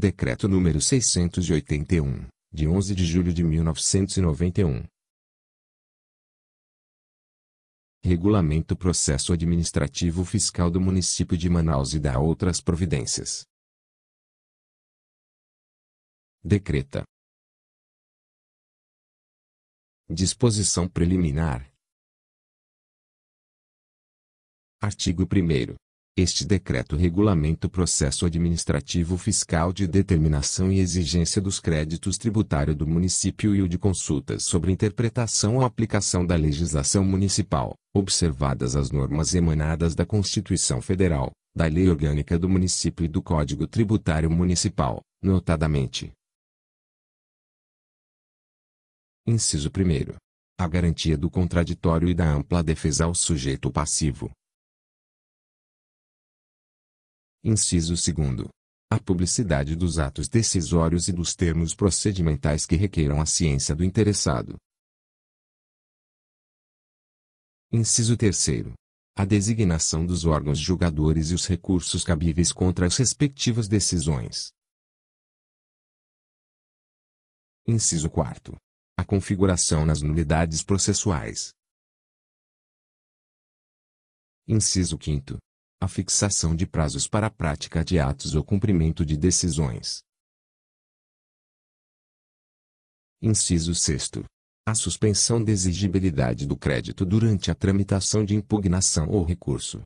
Decreto número 681, de 11 de julho de 1991. Regulamento Processo Administrativo Fiscal do Município de Manaus e da outras providências. Decreta. Disposição preliminar. Artigo 1 este decreto regulamenta o processo administrativo fiscal de determinação e exigência dos créditos tributários do município e o de consultas sobre interpretação ou aplicação da legislação municipal, observadas as normas emanadas da Constituição Federal, da Lei Orgânica do Município e do Código Tributário Municipal, notadamente. Inciso 1. A garantia do contraditório e da ampla defesa ao sujeito passivo Inciso 2. A publicidade dos atos decisórios e dos termos procedimentais que requeram a ciência do interessado. Inciso 3. A designação dos órgãos julgadores e os recursos cabíveis contra as respectivas decisões. Inciso 4. A configuração nas nulidades processuais. Inciso 5 a fixação de prazos para a prática de atos ou cumprimento de decisões. Inciso 6. A suspensão da exigibilidade do crédito durante a tramitação de impugnação ou recurso,